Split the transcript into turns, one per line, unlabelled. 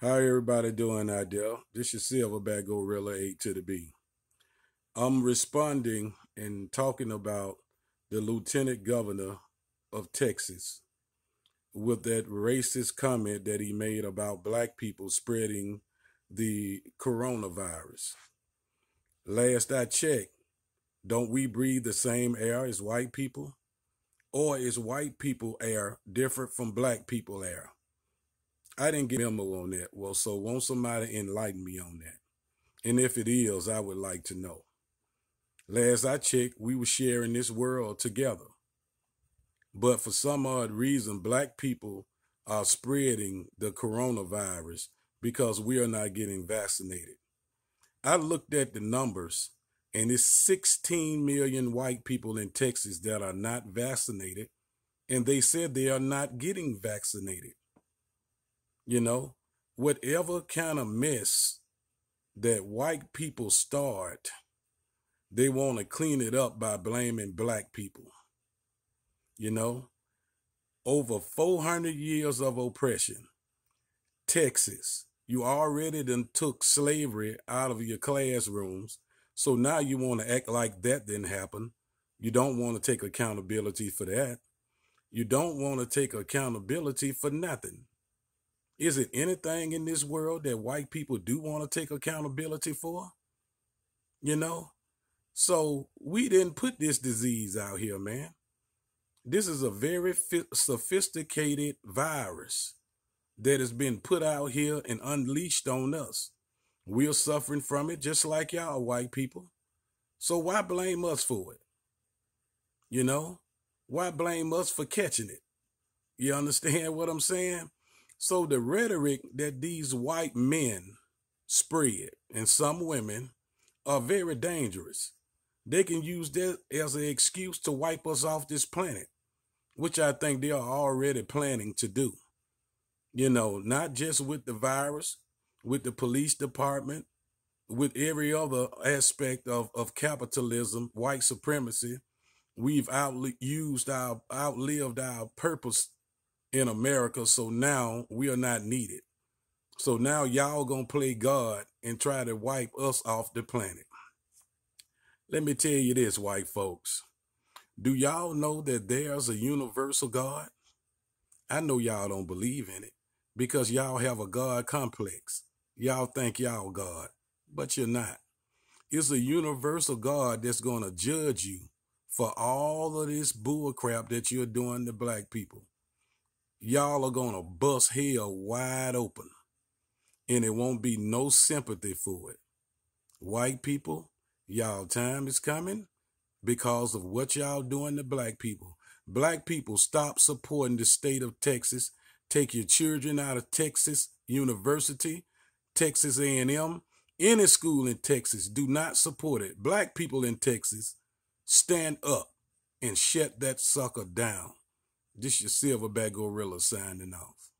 How everybody doing out there? This is Silverback Gorilla 8 to the B. I'm responding and talking about the lieutenant governor of Texas with that racist comment that he made about black people spreading the coronavirus. Last I checked, don't we breathe the same air as white people? Or is white people air different from black people air? I didn't get memo on that. Well, so won't somebody enlighten me on that? And if it is, I would like to know. Last I checked, we were sharing this world together. But for some odd reason, black people are spreading the coronavirus because we are not getting vaccinated. I looked at the numbers, and it's 16 million white people in Texas that are not vaccinated, and they said they are not getting vaccinated. You know, whatever kind of mess that white people start, they want to clean it up by blaming black people. You know, over 400 years of oppression. Texas, you already done took slavery out of your classrooms. So now you want to act like that didn't happen. You don't want to take accountability for that. You don't want to take accountability for nothing. Is it anything in this world that white people do want to take accountability for? You know? So we didn't put this disease out here, man. This is a very sophisticated virus that has been put out here and unleashed on us. We're suffering from it just like y'all white people. So why blame us for it? You know? Why blame us for catching it? You understand what I'm saying? So the rhetoric that these white men spread and some women are very dangerous. They can use that as an excuse to wipe us off this planet, which I think they are already planning to do. You know, not just with the virus, with the police department, with every other aspect of, of capitalism, white supremacy, we've out used our outlived our purpose in America. So now we are not needed. So now y'all gonna play God and try to wipe us off the planet. Let me tell you this, white folks. Do y'all know that there's a universal God? I know y'all don't believe in it because y'all have a God complex. Y'all think y'all God, but you're not. It's a universal God that's going to judge you for all of this bullcrap that you're doing to black people y'all are going to bust hell wide open. And it won't be no sympathy for it. White people, y'all time is coming because of what y'all doing to black people. Black people, stop supporting the state of Texas. Take your children out of Texas University, Texas A&M, any school in Texas. Do not support it. Black people in Texas, stand up and shut that sucker down. This your silverback gorilla signing off.